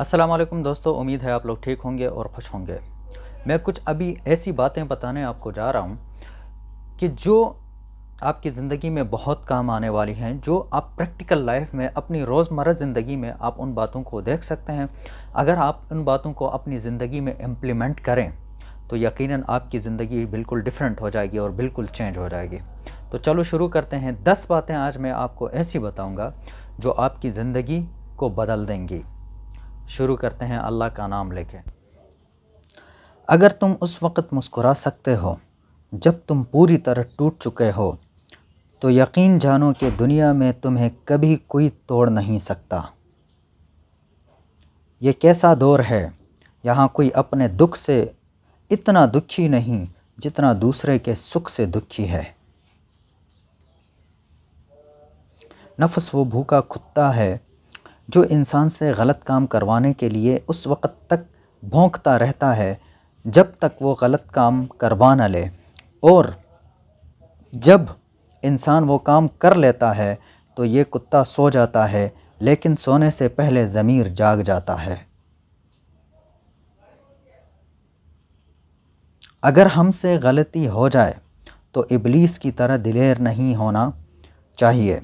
असलम दोस्तों उम्मीद है आप लोग ठीक होंगे और खुश होंगे मैं कुछ अभी ऐसी बातें बताने आपको जा रहा हूँ कि जो आपकी ज़िंदगी में बहुत काम आने वाली हैं जो आप प्रैक्टिकल लाइफ में अपनी रोज़मर्रा ज़िंदगी में आप उन बातों को देख सकते हैं अगर आप उन बातों को अपनी ज़िंदगी में इम्प्लीमेंट करें तो यकीनन आपकी ज़िंदगी बिल्कुल डिफरेंट हो जाएगी और बिल्कुल चेंज हो जाएगी तो चलो शुरू करते हैं दस बातें आज मैं आपको ऐसी बताऊँगा जो आपकी ज़िंदगी को बदल देंगी शुरू करते हैं अल्लाह का नाम लेके अगर तुम उस वक़्त मुस्कुरा सकते हो जब तुम पूरी तरह टूट चुके हो तो यकीन जानो कि दुनिया में तुम्हें कभी कोई तोड़ नहीं सकता ये कैसा दौर है यहाँ कोई अपने दुख से इतना दुखी नहीं जितना दूसरे के सुख से दुखी है नफ्स वो भूखा कुत्ता है जो इंसान से गलत काम करवाने के लिए उस वक़्त तक भोंकता रहता है जब तक वो गलत काम करवा न ले और जब इंसान वो काम कर लेता है तो ये कुत्ता सो जाता है लेकिन सोने से पहले ज़मीर जाग जाता है अगर हमसे गलती हो जाए तो इबलीस की तरह दिलेर नहीं होना चाहिए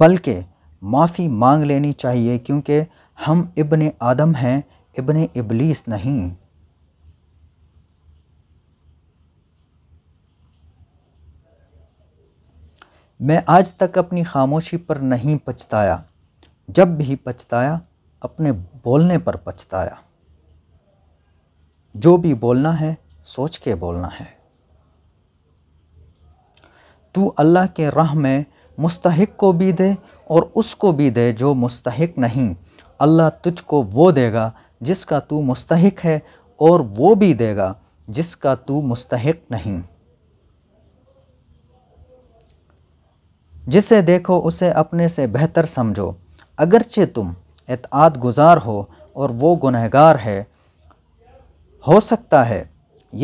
बल्कि माफ़ी मांग लेनी चाहिए क्योंकि हम इबन आदम हैं इबन इबलीस नहीं मैं आज तक अपनी खामोशी पर नहीं पछताया जब भी पछताया अपने बोलने पर पछताया जो भी बोलना है सोच के बोलना है तू अल्लाह के राह में मुस्तक को भी दे और उसको भी दे जो मुस्तक नहीं अल्लाह तुझको वो देगा जिसका तू मुस्तहक है और वो भी देगा जिसका तू मुस्तहक नहीं जिसे देखो उसे अपने से बेहतर समझो अगरचे तुम एतआत गुजार हो और वो गुनहगार है हो सकता है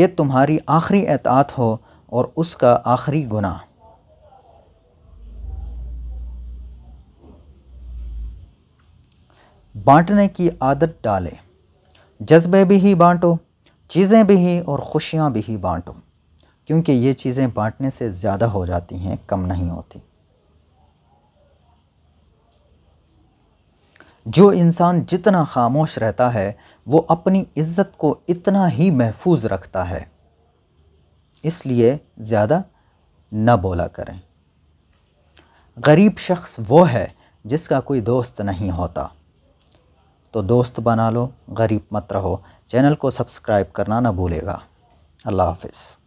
ये तुम्हारी आखिरी एतात हो और उसका आखिरी गुनाह बांटने की आदत डालें जज्बे भी ही बांटो चीज़ें भी ही और खुशियाँ भी ही बांटो क्योंकि ये चीज़ें बांटने से ज़्यादा हो जाती हैं कम नहीं होती जो इंसान जितना खामोश रहता है वो अपनी इज़्ज़त को इतना ही महफूज रखता है इसलिए ज़्यादा न बोला करें गरीब शख्स वो है जिसका कोई दोस्त नहीं होता तो दोस्त बना लो गरीब मत रहो चैनल को सब्सक्राइब करना ना भूलेगा अल्लाह हाफिज़